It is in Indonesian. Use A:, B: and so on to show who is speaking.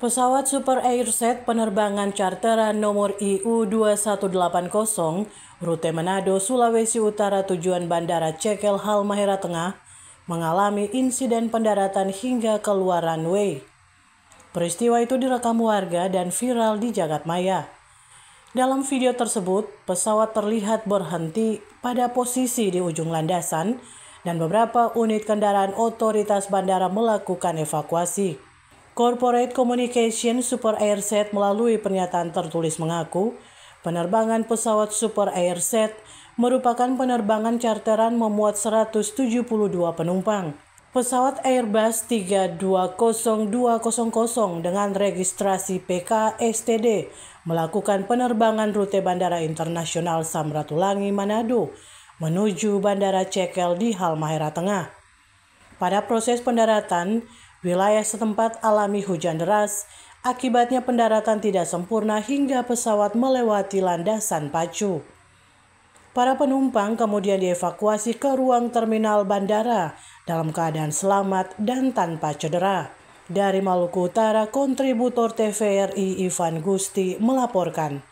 A: Pesawat Super Airset penerbangan charteran nomor IU2180 rute Manado, Sulawesi Utara tujuan Bandara Cekel Halmahera Tengah mengalami insiden pendaratan hingga keluar runway. Peristiwa itu direkam warga dan viral di jagat maya. Dalam video tersebut, pesawat terlihat berhenti pada posisi di ujung landasan dan beberapa unit kendaraan otoritas bandara melakukan evakuasi. Corporate Communication Super Airset melalui pernyataan tertulis mengaku, penerbangan pesawat Super Airset merupakan penerbangan charteran memuat 172 penumpang. Pesawat Airbus 320200 dengan registrasi PKSTD melakukan penerbangan rute Bandara Internasional Samratulangi Manado menuju Bandara Cekel di Halmahera Tengah. Pada proses pendaratan, Wilayah setempat alami hujan deras, akibatnya pendaratan tidak sempurna hingga pesawat melewati landasan pacu. Para penumpang kemudian dievakuasi ke ruang terminal bandara dalam keadaan selamat dan tanpa cedera. Dari Maluku Utara, kontributor TVRI Ivan Gusti melaporkan.